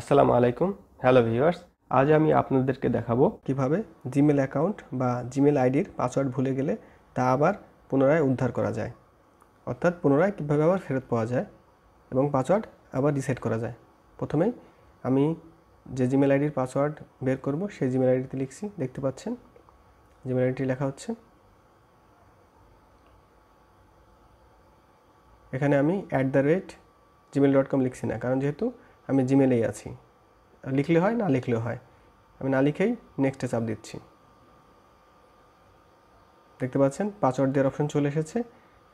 আসসালামু আলাইকুম hello viewers আজ আমি আপনাদেরকে দেখাবো কিভাবে জিমেল অ্যাকাউন্ট বা জিমেল আইডির পাসওয়ার্ড ভুলে গেলে তা আবার পুনরায় উদ্ধার করা যায় অর্থাৎ পুনরায় কীভাবে আবার ফেরত পাওয়া যায় এবং পাসওয়ার্ড আবার রিসেট করা যায় প্রথমেই আমি যে জিমেল আইডির পাসওয়ার্ড বের করব সেই জিমেল আইডিতে লিখছি দেখতে পাচ্ছেন জিমেল আইডিটি লেখা হচ্ছে এখানে আমি at the rate Gmail dot com লিখছি না কারণ যেহেতু আমি জিমেলেই আছি লিখলে হয় না লিখলেও হয় আমি না লিখেই নেক্সটে চাপ দিচ্ছি দেখতে পাচ্ছেন পাসওয়ার্ড দেওয়ার অপশন চলে এসেছে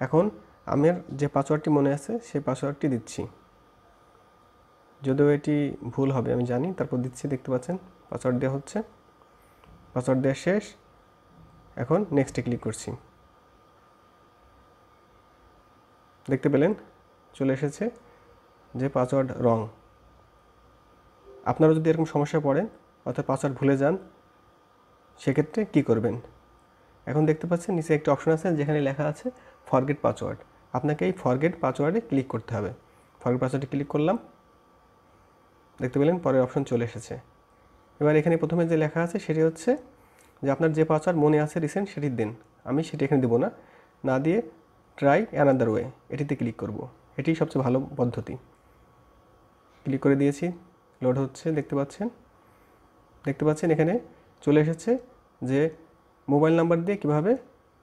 এখন আমার যে পাসওয়ার্ডটি মনে আছে সেই পাসওয়ার্ডটি দিচ্ছি যদিও এটি ভুল হবে আমি জানি তারপর দিচ্ছি দেখতে পাচ্ছেন পাসওয়ার্ড দেওয়া হচ্ছে পাসওয়ার্ড দেওয়া শেষ এখন নেক্সটে ক্লিক করছি দেখতে পেলেন চলে এসেছে যে পাসওয়ার্ড রং আপনারা যদি এরকম সমস্যা পড়েন অর্থাৎ পাসওয়ার্ড ভুলে যান সেক্ষেত্রে কি করবেন এখন দেখতে পাচ্ছেন নিচে একটি অপশন আছে যেখানে লেখা আছে ফরগেট পাসওয়ার্ড আপনাকে এই ফরগেট পাসওয়ার্ডে ক্লিক করতে হবে ফরগেট পাসওয়ার্ডে ক্লিক করলাম দেখতে পেলেন পরের অপশন চলে এসেছে এবার এখানে প্রথমে যে লেখা আছে সেটি হচ্ছে যে আপনার যে পাসওয়ার্ড মনে আছে রিসেন্ট সেটি দিন আমি সেটি এখানে দেবো না না দিয়ে ট্রাই অ্যানাদার ওয়ে এটিতে ক্লিক করব এটি সবচেয়ে ভালো পদ্ধতি ক্লিক করে দিয়েছি লোড হচ্ছে দেখতে পাচ্ছেন দেখতে পাচ্ছেন এখানে চলে এসেছে যে মোবাইল নাম্বার দিয়ে কীভাবে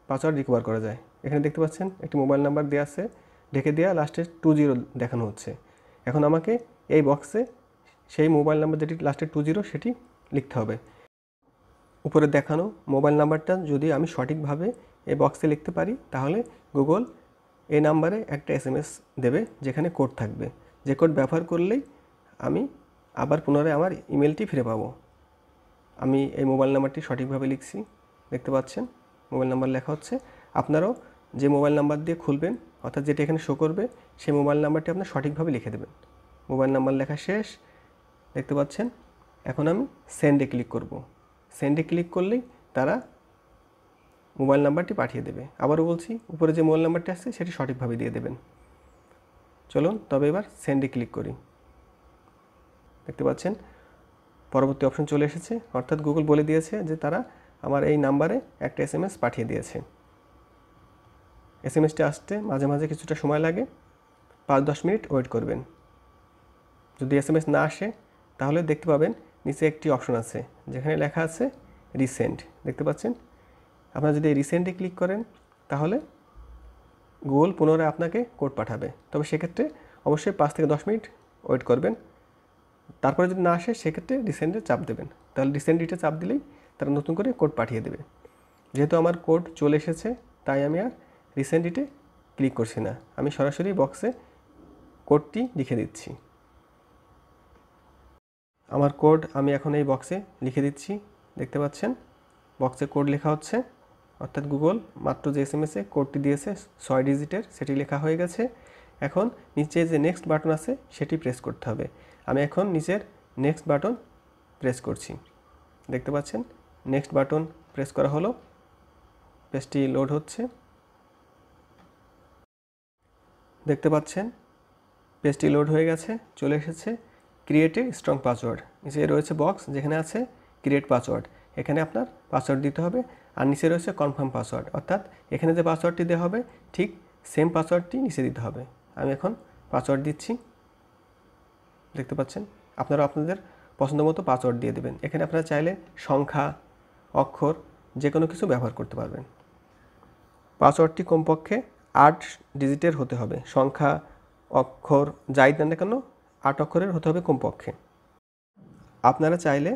পাসওয়ার্ড রিকভার করা যায় এখানে দেখতে পাচ্ছেন একটি মোবাইল নাম্বার দেওয়া আছে ঢেকে দেওয়া লাস্টে টু জিরো দেখানো হচ্ছে এখন আমাকে এই বক্সে সেই মোবাইল নাম্বার যেটি লাস্টে টু জিরো সেটি লিখতে হবে উপরে দেখানো মোবাইল নাম্বারটা যদি আমি সঠিকভাবে এই বক্সে লিখতে পারি তাহলে গুগল এই নাম্বারে একটা এস দেবে যেখানে কোড থাকবে যে কোড ব্যবহার করলেই আমি আবার পুনরায় আমার ইমেলটি ফিরে পাবো আমি এই মোবাইল নাম্বারটি সঠিকভাবে লিখছি দেখতে পাচ্ছেন মোবাইল নাম্বার লেখা হচ্ছে আপনারাও যে মোবাইল নাম্বার দিয়ে খুলবেন অর্থাৎ যেটি এখানে শো করবে সেই মোবাইল নাম্বারটি আপনার সঠিকভাবে লিখে দেবেন মোবাইল নাম্বার লেখা শেষ দেখতে পাচ্ছেন এখন আমি সেন্ডে ক্লিক করব সেন্ডে ক্লিক করলেই তারা মোবাইল নাম্বারটি পাঠিয়ে দেবে আবারও বলছি উপরে যে মোবাইল নাম্বারটি আসছে সেটি সঠিকভাবে দিয়ে দেবেন চলুন তবে এবার সেন্ডে ক্লিক করি দেখতে পাচ্ছেন পরবর্তী অপশন চলে এসেছে অর্থাৎ গুগল বলে দিয়েছে যে তারা আমার এই নাম্বারে একটা এসএমএস পাঠিয়ে দিয়েছে এসএমএসটি আসতে মাঝে মাঝে কিছুটা সময় লাগে পাঁচ দশ মিনিট ওয়েট করবেন যদি এস না আসে তাহলে দেখতে পাবেন নিচে একটি অপশন আছে যেখানে লেখা আছে রিসেন্ট দেখতে পাচ্ছেন আপনারা যদি রিসেন্টে ক্লিক করেন তাহলে গুগল পুনরায় আপনাকে কোড পাঠাবে তবে সেক্ষেত্রে অবশ্যই পাঁচ থেকে দশ মিনিট ওয়েট করবেন তারপরে যদি না আসে সেক্ষেত্রে রিসেন্ডে চাপ দেবেন তাহলে রিসেন্ড চাপ দিলেই তারা নতুন করে কোড পাঠিয়ে দেবে যেহেতু আমার কোড চলে এসেছে তাই আমি আর রিসেন্ট ক্লিক করছি না আমি সরাসরি বক্সে কোডটি লিখে দিচ্ছি আমার কোড আমি এখন এই বক্সে লিখে দিচ্ছি দেখতে পাচ্ছেন বক্সে কোড লেখা হচ্ছে অর্থাৎ গুগল মাত্র যে এস এম এসে কোডটি দিয়েছে ছয় ডিজিটের সেটি লেখা হয়ে গেছে এখন নিচে যে নেক্সট বাটন আছে সেটি প্রেস করতে হবে আমি এখন নিচের নেক্সট বাটন প্রেস করছি দেখতে পাচ্ছেন নেক্সট বাটন প্রেস করা হলো পেজটি লোড হচ্ছে দেখতে পাচ্ছেন পেজটি লোড হয়ে গেছে চলে এসেছে ক্রিয়েটে স্ট্রং পাসওয়ার্ড নিচে রয়েছে বক্স যেখানে আছে ক্রিয়েট পাসওয়ার্ড এখানে আপনার পাসওয়ার্ড দিতে হবে আর নিচে রয়েছে কনফার্ম পাসওয়ার্ড অর্থাৎ এখানে যে পাসওয়ার্ডটি দেওয়া হবে ঠিক সেম পাসওয়ার্ডটি নিচে দিতে হবে আমি এখন পাসওয়ার্ড দিচ্ছি দেখতে পাচ্ছেন আপনারা আপনাদের পছন্দ মতো পাসওয়ার্ড দিয়ে দেবেন এখানে আপনারা চাইলে সংখ্যা অক্ষর যে কোনো কিছু ব্যবহার করতে পারবেন পাসওয়ার্ডটি কমপক্ষে আট ডিজিটের হতে হবে সংখ্যা অক্ষর যাই দেন না কেন আট অক্ষরের হতে হবে কমপক্ষে আপনারা চাইলে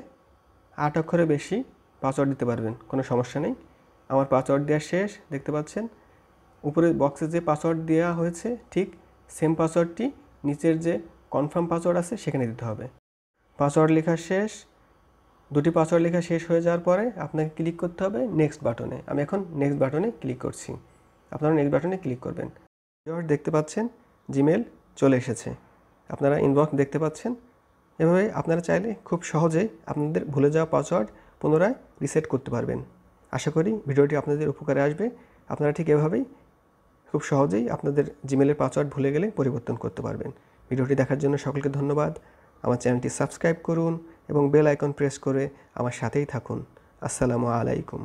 আট অক্ষরে বেশি পাসওয়ার্ড দিতে পারবেন কোনো সমস্যা নেই আমার পাসওয়ার্ড দেওয়া শেষ দেখতে পাচ্ছেন উপরে বক্সে যে পাসওয়ার্ড দেওয়া হয়েছে ঠিক সেম পাসওয়ার্ডটি নিচের যে কনফার্ম পাসওয়ার্ড আছে সেখানে দিতে হবে পাসওয়ার্ড লেখা শেষ দুটি পাসওয়ার্ড লেখা শেষ হয়ে যাওয়ার পরে আপনাকে ক্লিক করতে হবে নেক্সট বাটনে আমি এখন নেক্সট বাটনে ক্লিক করছি আপনারা নেক্সট বাটনে ক্লিক করবেন দেখতে পাচ্ছেন জিমেল চলে এসেছে আপনারা ইনবক্স দেখতে পাচ্ছেন এভাবে আপনারা চাইলে খুব সহজেই আপনাদের ভুলে যাওয়া পাসওয়ার্ড পুনরায় রিসেট করতে পারবেন আশা করি ভিডিওটি আপনাদের উপকারে আসবে আপনারা ঠিক এভাবেই খুব সহজেই আপনাদের জিমেলের পাসওয়ার্ড ভুলে গেলে পরিবর্তন করতে পারবেন ভিডিওটি দেখার জন্য সকলকে ধন্যবাদ আমার চ্যানেলটি সাবস্ক্রাইব করুন এবং বেল আইকন প্রেস করে আমার সাথেই থাকুন আসসালামু আলাইকুম